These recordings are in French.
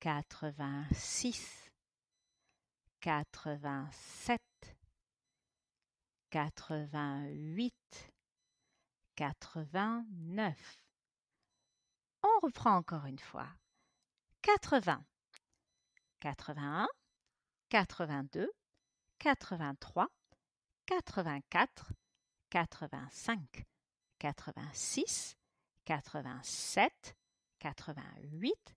quatre-vingt-six, quatre-vingt-sept, quatre-vingt-huit, quatre-vingt-neuf. On reprend encore une fois. Quatre-vingt, quatre-vingt-un, quatre-vingt-deux, quatre-vingt-trois, quatre-vingt-quatre, quatre-vingt-cinq, quatre-vingt-six, quatre-vingt-sept, quatre-vingt-huit,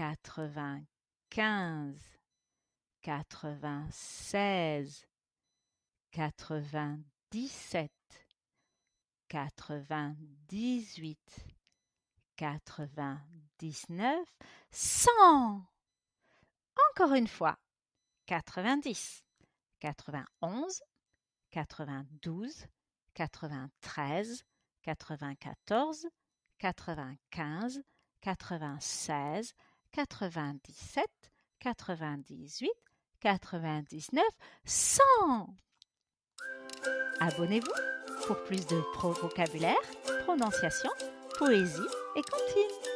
quatre-vingt-quinze, quatre-vingt-seize, quatre-vingt-dix-sept, quatre-vingt-dix-huit, quatre-vingt-dix-neuf, cent. Encore une fois, quatre-vingt-dix, quatre-vingt-onze, quatre-vingt-douze, quatre-vingt-treize, quatre-vingt-quatorze, quatre-vingt-quinze, quatre-vingt-seize, 97 98 99 100 Abonnez-vous pour plus de pro vocabulaire, prononciation, poésie et comptines.